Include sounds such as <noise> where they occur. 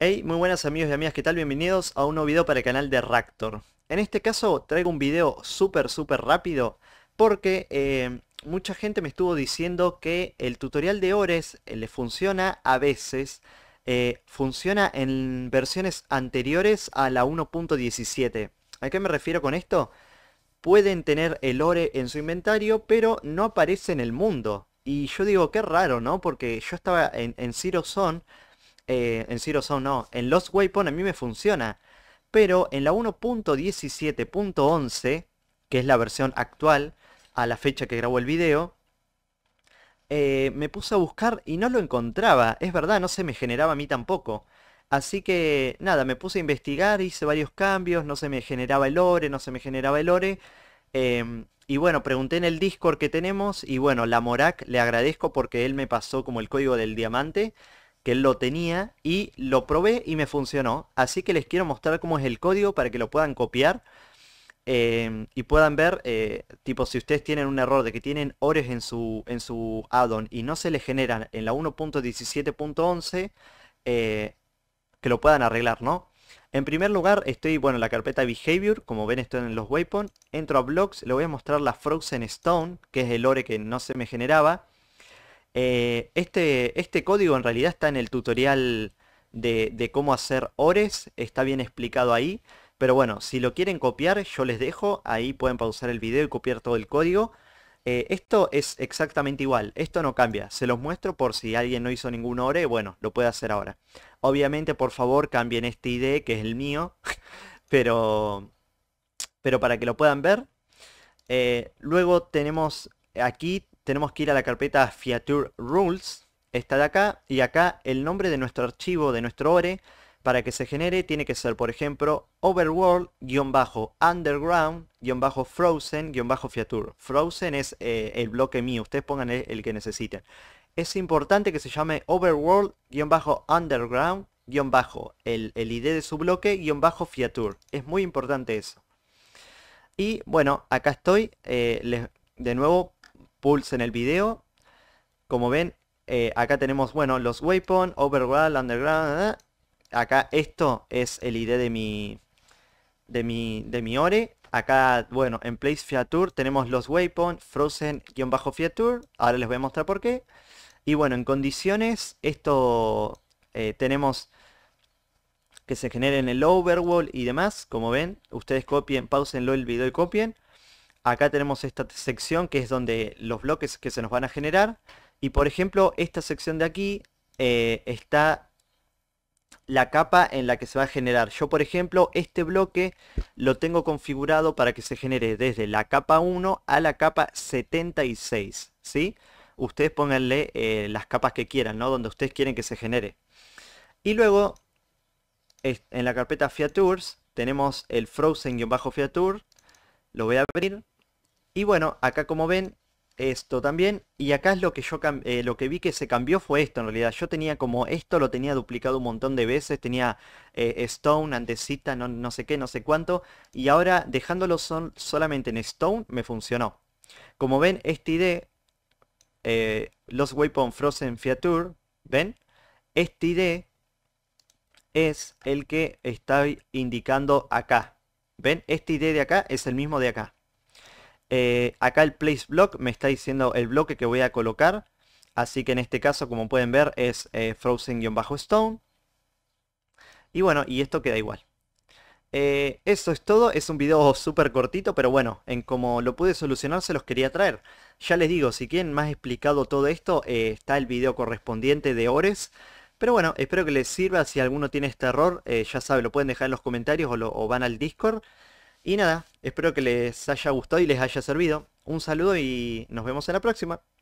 Hey, muy buenas amigos y amigas, ¿qué tal? Bienvenidos a un nuevo video para el canal de Raptor. En este caso traigo un video súper súper rápido porque eh, mucha gente me estuvo diciendo que el tutorial de Ores eh, le funciona a veces, eh, funciona en versiones anteriores a la 1.17. ¿A qué me refiero con esto? Pueden tener el Ore en su inventario pero no aparece en el mundo. Y yo digo, qué raro, ¿no? Porque yo estaba en, en Zero Zone eh, en Zero Zone no, en Lost Weapon a mí me funciona. Pero en la 1.17.11, que es la versión actual, a la fecha que grabó el video, eh, me puse a buscar y no lo encontraba. Es verdad, no se me generaba a mí tampoco. Así que nada, me puse a investigar, hice varios cambios, no se me generaba el ore no se me generaba el ore em, y bueno, pregunté en el Discord que tenemos y bueno, la Morak, le agradezco porque él me pasó como el código del diamante que lo tenía y lo probé y me funcionó. Así que les quiero mostrar cómo es el código para que lo puedan copiar eh, y puedan ver, eh, tipo, si ustedes tienen un error de que tienen ores en su, en su addon y no se les generan en la 1.17.11, eh, que lo puedan arreglar, ¿no? En primer lugar, estoy, bueno, en la carpeta Behavior, como ven estoy en los Waypoint. Entro a Blocks, le voy a mostrar la Frozen Stone, que es el ore que no se me generaba. Eh, este, este código en realidad está en el tutorial de, cómo hacer ORES, está bien explicado ahí. Pero bueno, si lo quieren copiar, yo les dejo, ahí pueden pausar el video y copiar todo el código. Eh, esto es exactamente igual, esto no cambia, se los muestro por si alguien no hizo ningún ORE, bueno, lo puede hacer ahora. Obviamente, por favor, cambien este ID, que es el mío, <laughs> pero, pero para que lo puedan ver. Eh, luego tenemos aquí tenemos que ir a la carpeta Fiature Rules, esta de acá, y acá el nombre de nuestro archivo, de nuestro ORE, para que se genere tiene que ser, por ejemplo, overworld underground frozen fiatur Frozen es eh, el bloque mío, ustedes pongan el, que necesiten. Es importante que se llame overworld-underground- el, el ID de su bloque, guión Es muy importante eso. Y bueno, acá estoy. Eh, de nuevo, pulsen el video. Como ven, eh, acá tenemos, bueno, los waypoint, overworld, underground. Acá esto es el ID de mi, de mi, de mi ore. Acá, bueno, en place feature tenemos los waypoint, frozen-feature. Ahora les voy a mostrar por qué. Y bueno, en condiciones, esto eh, tenemos que se genere en el overworld y demás. Como ven, ustedes copien, pausenlo el video y copien acá tenemos esta sección que es donde los bloques que se nos van a generar. Y por ejemplo, esta sección de aquí eh, está la capa en la que se va a generar. Yo, por ejemplo, este bloque lo tengo configurado para que se genere desde la capa 1 a la capa 76, ¿sí? Ustedes pónganle eh, las capas que quieran, ¿no? Donde ustedes quieren que se genere. Y luego, en la carpeta Tours, tenemos el Frozen-Feature. Lo voy a abrir. Y bueno, acá como ven, esto también. Y acá es lo que yo eh, lo que vi que se cambió fue esto en realidad. Yo tenía como esto lo tenía duplicado un montón de veces. Tenía eh, Stone, antecita no, sé qué, no sé cuánto. Y ahora dejándolo son solamente en Stone me funcionó. Como ven, este ID, eh, Los Weapon Frozen Fiatur, ¿ven? Este ID es el que está indicando acá. ¿Ven? Este ID de acá es el mismo de acá. Eh, acá el place block me está diciendo el bloque que voy a colocar. Así que en este caso, como pueden ver, es eh, frozen-stone. Y bueno, y esto queda igual. Eh, eso es todo, es un video súper cortito, pero bueno, en como lo pude solucionar se los quería traer. Ya les digo, si quieren más explicado todo esto, eh, está el video correspondiente de Ores. Pero bueno, espero que les sirva, si alguno tiene este error, ya sabe, lo pueden dejar en los comentarios o, lo, o van al Discord. Y nada, espero que les haya gustado y les haya servido. Un saludo y nos vemos en la próxima.